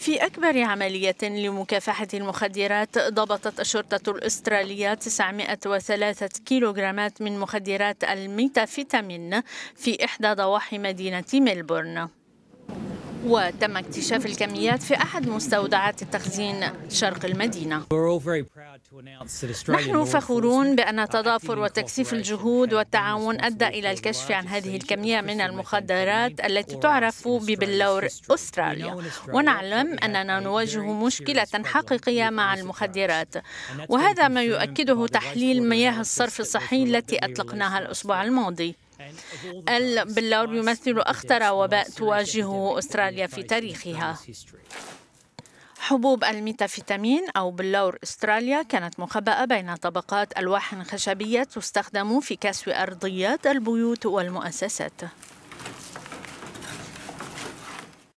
في أكبر عملية لمكافحة المخدرات ضبطت الشرطة الأسترالية 903 كيلوغرامات من مخدرات الميتافيتامين في إحدى ضواحي مدينة ملبورن وتم اكتشاف الكميات في أحد مستودعات التخزين شرق المدينة نحن فخورون بأن تضافر وتكثيف الجهود والتعاون أدى إلى الكشف عن هذه الكمية من المخدرات التي تعرف ببلور أستراليا ونعلم أننا نواجه مشكلة حقيقية مع المخدرات وهذا ما يؤكده تحليل مياه الصرف الصحي التي أطلقناها الأسبوع الماضي البلور يمثل أخطر وباء تواجه أستراليا في تاريخها حبوب الميتافيتامين أو بلور أستراليا كانت مخبأة بين طبقات ألواح خشبية تستخدم في كسو أرضيات البيوت والمؤسسات